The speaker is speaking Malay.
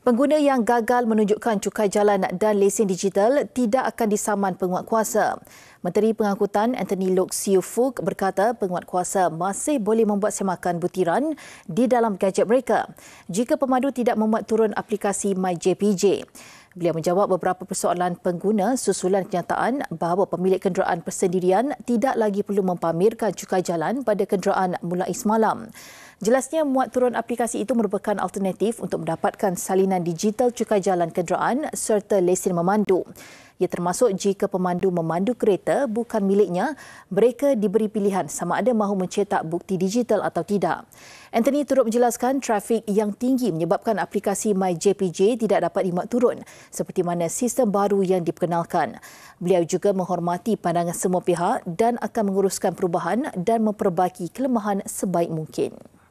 Pengguna yang gagal menunjukkan cukai jalan dan lesen digital tidak akan disaman penguat kuasa. Menteri Pengangkutan Anthony Lok Siu Fook berkata penguat kuasa masih boleh membuat semakan butiran di dalam gadget mereka jika pemandu tidak memuat turun aplikasi MyJPJ. Beliau menjawab beberapa persoalan pengguna susulan kenyataan bahawa pemilik kenderaan persendirian tidak lagi perlu mempamerkan cukai jalan pada kenderaan mulai semalam. Jelasnya, muat turun aplikasi itu merupakan alternatif untuk mendapatkan salinan digital cukai jalan kenderaan serta lesen memandu. Ia termasuk jika pemandu memandu kereta bukan miliknya, mereka diberi pilihan sama ada mahu mencetak bukti digital atau tidak. Anthony turut menjelaskan trafik yang tinggi menyebabkan aplikasi MyJPJ tidak dapat dimuat turun seperti mana sistem baru yang diperkenalkan. Beliau juga menghormati pandangan semua pihak dan akan menguruskan perubahan dan memperbaiki kelemahan sebaik mungkin.